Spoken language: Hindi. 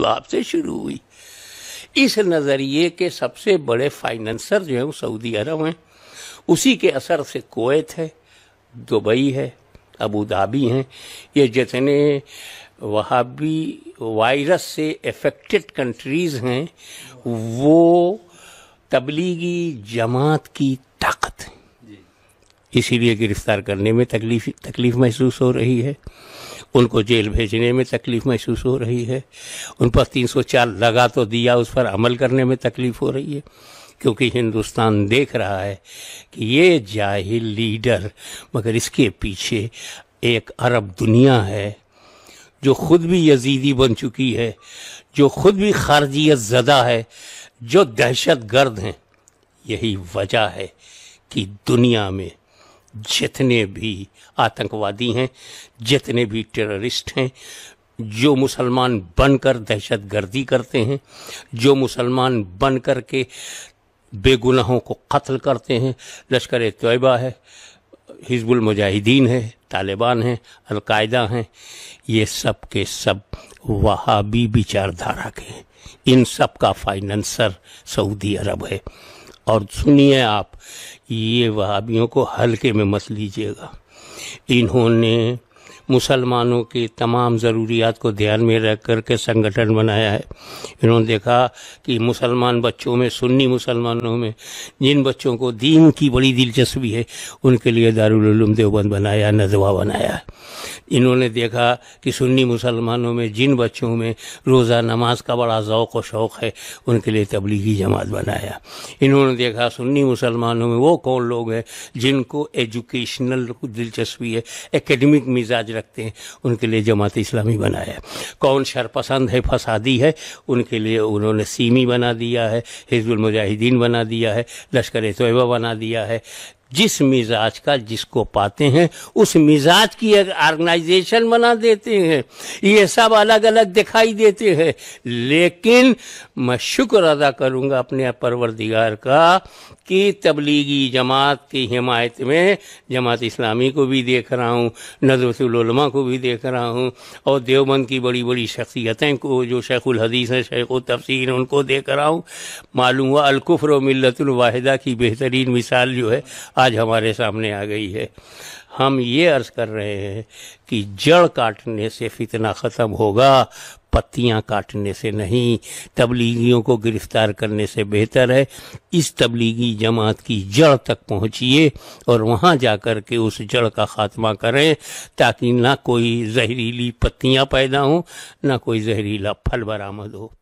लाभ से शुरू हुई इस नज़रिए के सबसे बड़े फाइनेंसर जो है वो सऊदी अरब हैं उसी के असर से कोत है दुबई है अबू धाबी हैं ये जितने वहाबी वायरस से एफेक्टेड कंट्रीज़ हैं वो तबलीगी जमात की ताकत है इसीलिए गिरफ्तार करने में तकलीफ तकलीफ महसूस हो रही है उनको जेल भेजने में तकलीफ महसूस हो रही है उन पर तीन सौ चार लगा तो दिया उस पर अमल करने में तकलीफ हो रही है क्योंकि हिंदुस्तान देख रहा है कि ये जाहिल लीडर मगर इसके पीछे एक अरब दुनिया है जो खुद भी यजीदी बन चुकी है जो खुद भी खारजियत ज़दा है जो दहशत गर्द हैं यही वजह है कि दुनिया में जितने भी आतंकवादी हैं जितने भी टेररिस्ट हैं जो मुसलमान बनकर दहशत गर्दी करते हैं जो मुसलमान बन कर के बेगुनाहों को कत्ल करते हैं लश्कर तयबा है हिजबुल मुजाहिदीन है तालिबान हैं अलकायदा हैं ये सब के सब वहाबी विचारधारा के हैं इन सब का फाइनेंसर सऊदी अरब है और सुनिए आप ये वहाबियों को हल्के में मत लीजिएगा इन्होंने मुसलमानों के तमाम ज़रूरियात को ध्यान में रख कर के संगठन बनाया है इन्होंने देखा कि मुसलमान बच्चों में सुन्नी मुसलमानों में जिन बच्चों को दीन की बड़ी दिलचस्पी है उनके लिए दारुलूम देवबंद बनाया नजवा बनाया इन्होंने देखा कि सुन्नी मुसलमानों में जिन बच्चों में रोज़ा नमाज का बड़ा ओक़ व शौक़ है उनके लिए तबलीगी जमात बनाया इन्होंने देखा सुन्नी मुसलमानों में वो कौन लोग हैं जिनको एजुकेशनल दिलचस्पी है एकेडमिक मिजाज रखते हैं उनके लिए जमात इस्लामी बनाया कौन शरपसंद है फसादी है उनके लिए उन्होंने सीमी बना दिया है हिजबुल मुजाहिदीन बना दिया है लश्कर तोयबा बना दिया है जिस मिजाज का जिसको पाते हैं उस मिजाज की एक ऑर्गेनाइजेशन बना देते हैं ये सब अलग अलग दिखाई देते हैं लेकिन मैं शुक्र अदा करूंगा अपने परवरदिगार का कि तबलीगी जमात की हिमायत में जमात इस्लामी को भी देख रहा हूँ नजरतुलमा को भी देख रहा हूँ और देवबंद की बड़ी बड़ी शख्सियतें को जो शेखुल हदीस हैं शेख तफसर उनको देख रहा हूँ मालूम हुआ अलकुफर मिलतुल वाहिदा की बेहतरीन मिसाल जो है आज हमारे सामने आ गई है हम ये अर्ज कर रहे हैं कि जड़ काटने से फितना ख़त्म होगा पत्तियां काटने से नहीं तबलीगियों को गिरफ्तार करने से बेहतर है इस तबलीगी जमात की जड़ तक पहुंचिए और वहां जाकर के उस जड़ का खात्मा करें ताकि ना कोई जहरीली पत्तियां पैदा हों ना कोई जहरीला फल बरामद हो